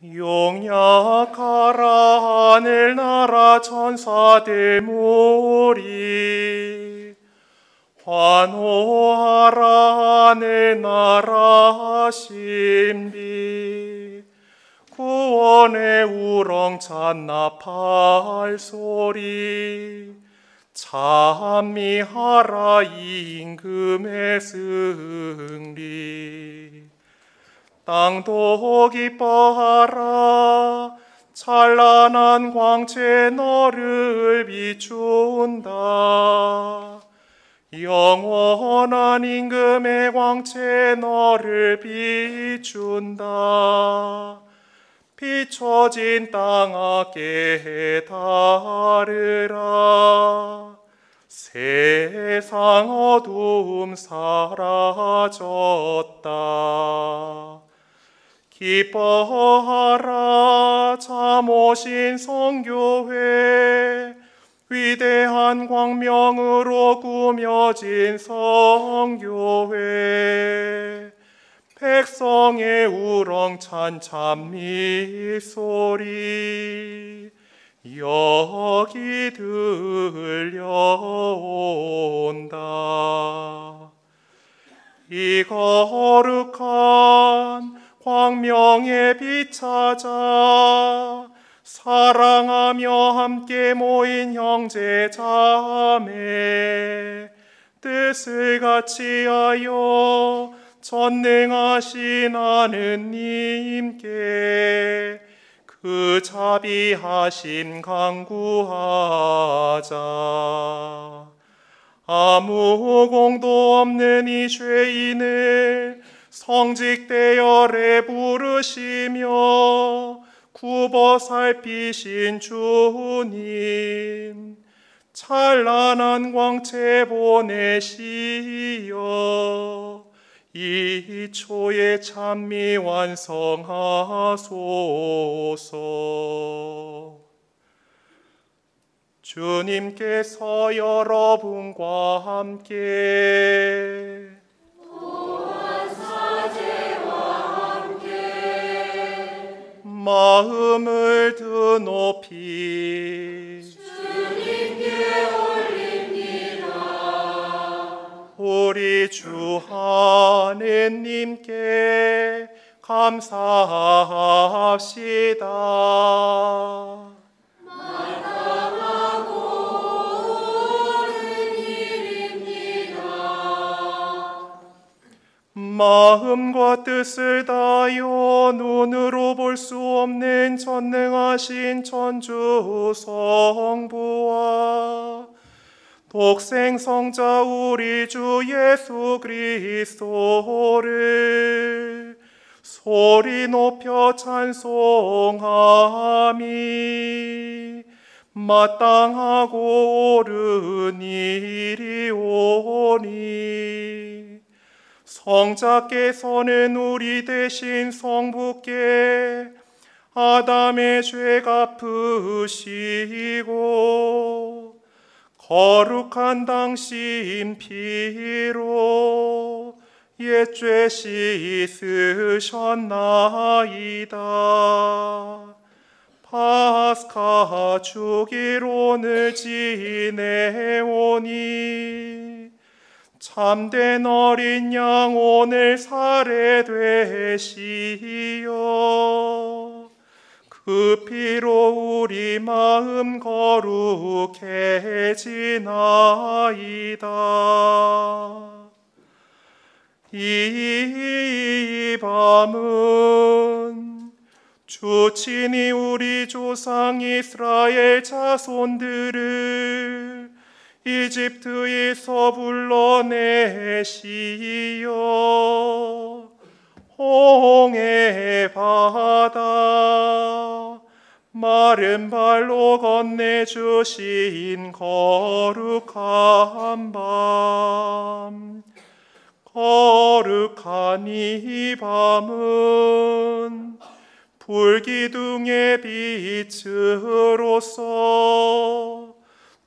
용약하라 하늘나라 천사들 모리 환호하라 하늘나라 신비 구원의 우렁찬 나팔 소리 참미하라 임금의 승리 땅도 기뻐하라 찬란한 광채 너를 비춘다 영원한 임금의 광채 너를 비춘다 비춰진 땅 앞에 다르라 세상 어둠 사라졌다 기뻐하라 참오신 성교회 위대한 광명으로 꾸며진 성교회 백성의 우렁찬 찬미소리 여기 들려온다 이 거룩한 광명의 빛 찾아 사랑하며 함께 모인 형제 자매 뜻을 같이 하여 전능하신 하느님께 그 자비하심 강구하자 아무 공도 없는 이 죄인을 성직되어 레부르시며 굽어 살피신 주님 찬란한 광채 보내시어 이초에 찬미 완성하소서 주님께서 여러분과 함께 마음을 드높이 주님께 올립니다. 우리 주 하느님께 감사합시다. 마음과 뜻을 다하여 눈으로 볼 수 없는 전능하신 천주 성부와 독생 성자 우리 주 예수 그리스도를 소리 높여 찬송함이 마땅하고 옳은 일이오니 성자께서는 우리 대신 성부께 아담의 죄가으시고 거룩한 당신 피로 옛죄 씻으셨나이다 파스카 주기론을 지내오니 참된 어린 양 오늘 살해되시여 그 피로 우리 마음 거룩해지나이다 이 밤은 주 친히 우리 조상 이스라엘 자손들을 이집트에서 불러내시어 홍해 바다 마른 발로 건네주신 거룩한 밤 거룩한 이 밤은 불기둥의 빛으로서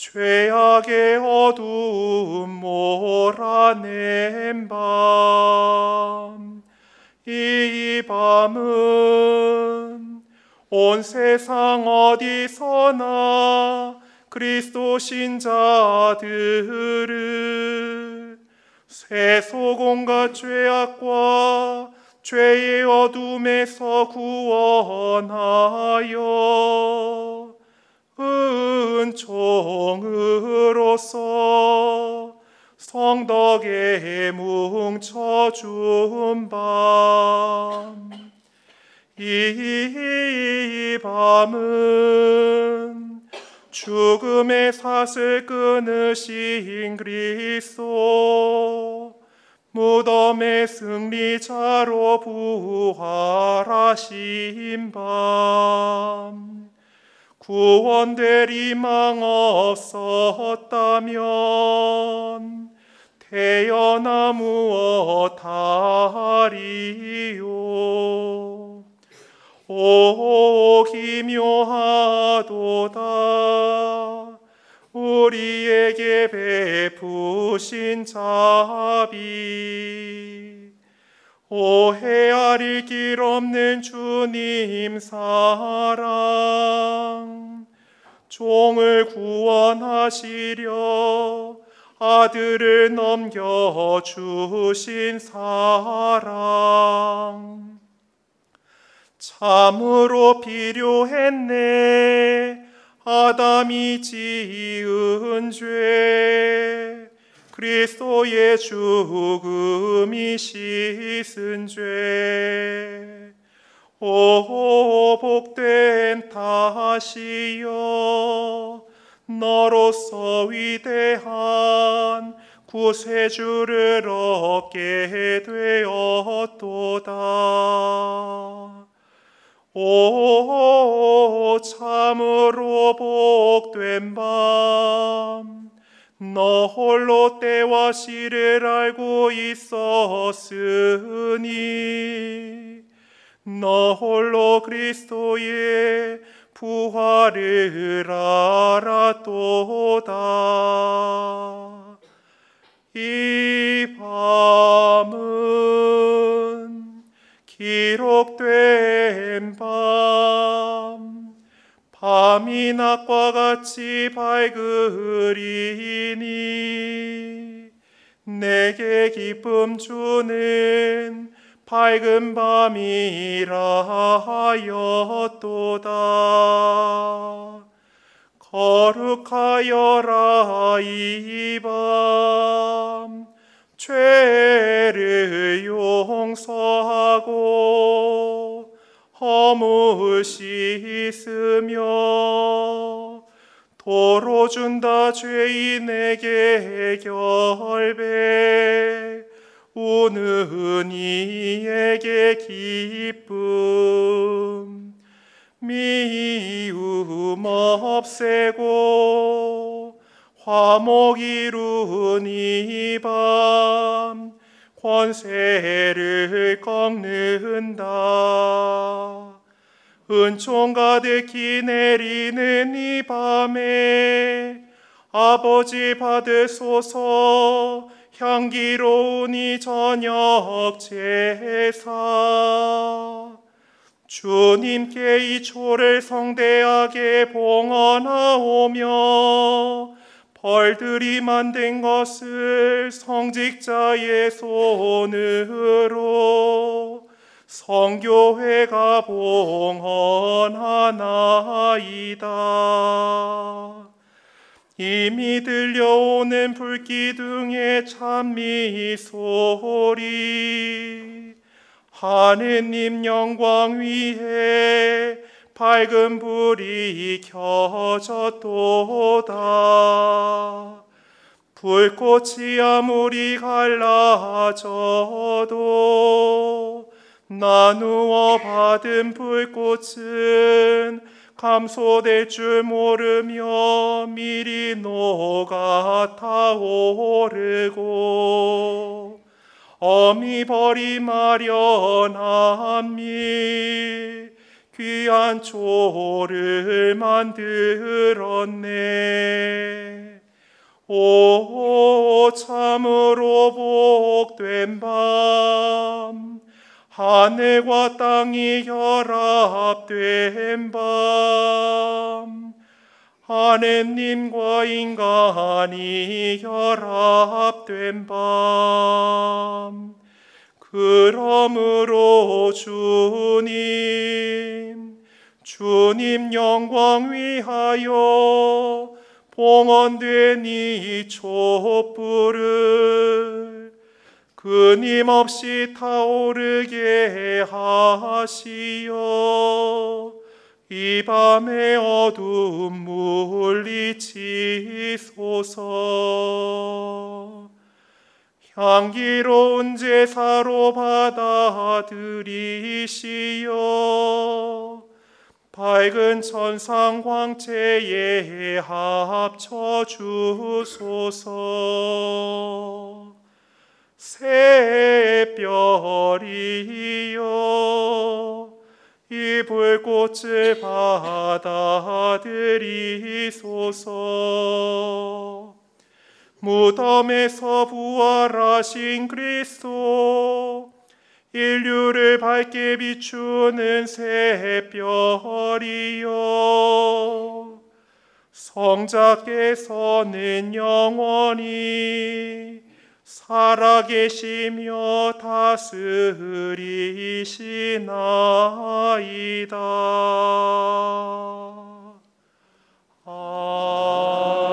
죄악의 어두움 몰아낸 밤, 이 밤은 온 세상 어디서나 그리스도 신자들을 세소공과 죄악과 죄의 어둠에서 구원하여 은총으로서 성덕에 뭉쳐준 밤 이 밤은 죽음의 사슬 끊으신 그리스도 무덤의 승리자로 부활하신 밤 구원되리 망 없었다면 태어나 무엇하리요 오 기묘하도다 우리에게 베푸신 자비 오헤아리길 없는 주님 사랑 종을 구원하시려 아들을 넘겨 주신 사랑 참으로 필요했네 아담이 지은 죄 그리스도의 죽음이 씻은 죄. 오 복된 다시여 너로서 위대한 구세주를 얻게 되었도다. 오 참으로 복된 밤너 홀로 때와 시를 알고 있었으니 너 홀로 그리스도의 부활을 알아도다이 밤은 기록된 밤 밤이 낮과 같이 밝으리니 내게 기쁨 주는 밝은 밤이라 하였도다 거룩하여라 이 밤 죄를 용서하고 허무시으며 도로 준다 죄인에게 결백 우는 이에게 기쁨 미움 없애고 화목 이루니밤 권세를 꺾는다. 은총 가득히 내리는 이 밤에 아버지 받으소서 향기로운 이 저녁 제사 주님께 이 초를 성대하게 봉헌하오며 벌들이 만든 것을 성직자의 손으로 성교회가 봉헌하나이다. 이미 들려오는 불기둥의 찬미 소리 하느님 영광 위에 밝은 불이 켜졌도다. 불꽃이 아무리 갈라져도 나누어 받은 불꽃은 감소될 줄 모르며 미리 녹아 타오르고 어미 벌이 마련함이 귀한 초를 만들었네. 오, 참으로 복된 밤, 하늘과 땅이 결합된 밤, 하느님과 인간이 결합된 밤, 그러므로 주님, 주님 영광 위하여 봉헌된 이 촛불을 끊임없이 타오르게 하시어 이 밤의 어둠 물리치소서 향기로운 제사로 받아들이시어 밝은 천상 광채에 합쳐 주소서 새별이여 이 불꽃을 받아들이소서 무덤에서 부활하신 그리스도 인류를 밝게 비추는 새별이여 성자께서는 영원히 살아계시며 다스리시나이다. 아.